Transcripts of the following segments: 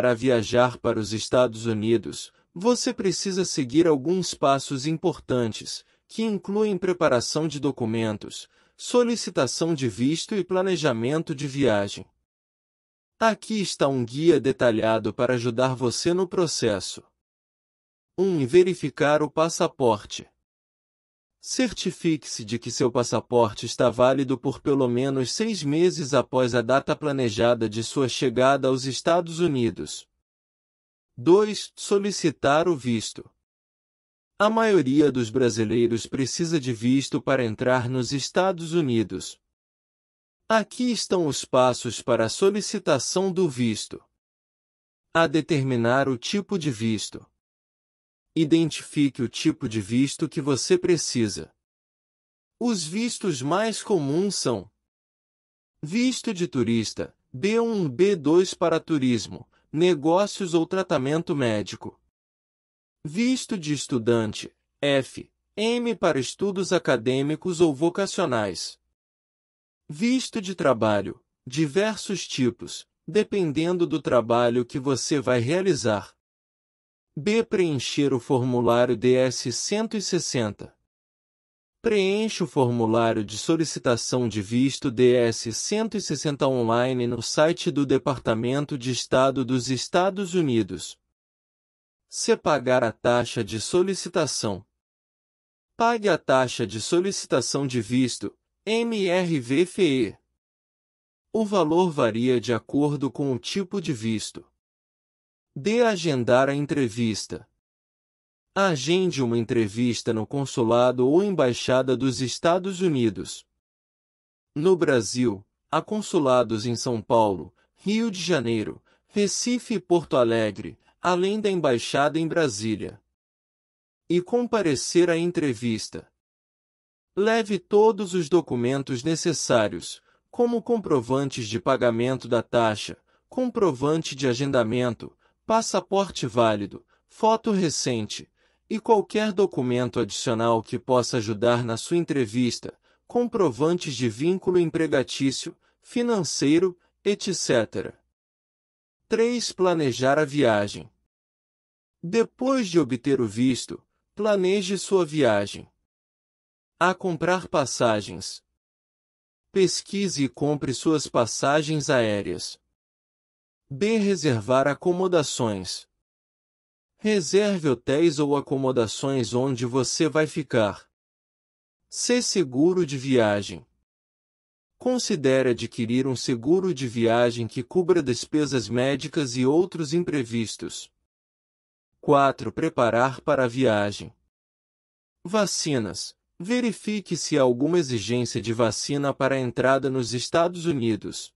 para viajar para os Estados Unidos, você precisa seguir alguns passos importantes, que incluem preparação de documentos, solicitação de visto e planejamento de viagem. Aqui está um guia detalhado para ajudar você no processo. 1. Verificar o passaporte. Certifique-se de que seu passaporte está válido por pelo menos seis meses após a data planejada de sua chegada aos Estados Unidos. 2. Solicitar o visto. A maioria dos brasileiros precisa de visto para entrar nos Estados Unidos. Aqui estão os passos para a solicitação do visto. A determinar o tipo de visto. Identifique o tipo de visto que você precisa. Os vistos mais comuns são Visto de turista, B1 B2 para turismo, negócios ou tratamento médico. Visto de estudante, F, M para estudos acadêmicos ou vocacionais. Visto de trabalho, diversos tipos, dependendo do trabalho que você vai realizar. B. Preencher o formulário DS-160. Preencha o formulário de solicitação de visto DS-160 online no site do Departamento de Estado dos Estados Unidos. C. pagar a taxa de solicitação. Pague a taxa de solicitação de visto, MRVFE. O valor varia de acordo com o tipo de visto. De Agendar a entrevista. Agende uma entrevista no consulado ou embaixada dos Estados Unidos. No Brasil, há consulados em São Paulo, Rio de Janeiro, Recife e Porto Alegre, além da embaixada em Brasília. E comparecer à entrevista. Leve todos os documentos necessários, como comprovantes de pagamento da taxa, comprovante de agendamento, passaporte válido, foto recente e qualquer documento adicional que possa ajudar na sua entrevista, comprovantes de vínculo empregatício, financeiro, etc. 3. Planejar a viagem. Depois de obter o visto, planeje sua viagem. A comprar passagens. Pesquise e compre suas passagens aéreas. B. Reservar acomodações. Reserve hotéis ou acomodações onde você vai ficar. C. Seguro de viagem. Considere adquirir um seguro de viagem que cubra despesas médicas e outros imprevistos. 4. Preparar para a viagem. Vacinas. Verifique se há alguma exigência de vacina para a entrada nos Estados Unidos.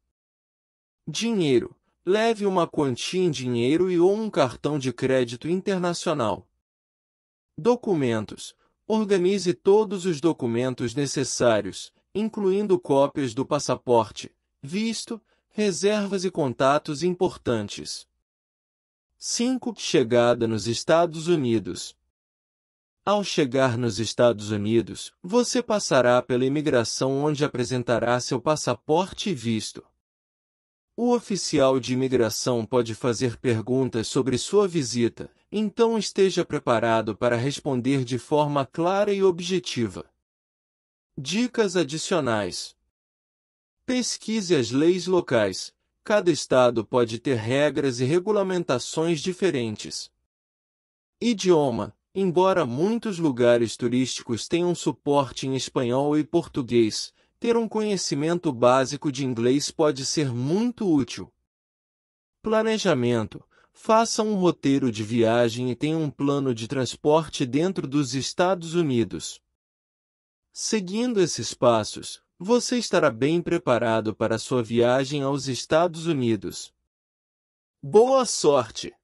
Dinheiro. Leve uma quantia em dinheiro e ou um cartão de crédito internacional. Documentos. Organize todos os documentos necessários, incluindo cópias do passaporte, visto, reservas e contatos importantes. 5. Chegada nos Estados Unidos. Ao chegar nos Estados Unidos, você passará pela imigração onde apresentará seu passaporte e visto. O oficial de imigração pode fazer perguntas sobre sua visita, então esteja preparado para responder de forma clara e objetiva. Dicas adicionais: Pesquise as leis locais. Cada estado pode ter regras e regulamentações diferentes. Idioma: Embora muitos lugares turísticos tenham suporte em espanhol e português, ter um conhecimento básico de inglês pode ser muito útil. Planejamento. Faça um roteiro de viagem e tenha um plano de transporte dentro dos Estados Unidos. Seguindo esses passos, você estará bem preparado para sua viagem aos Estados Unidos. Boa sorte!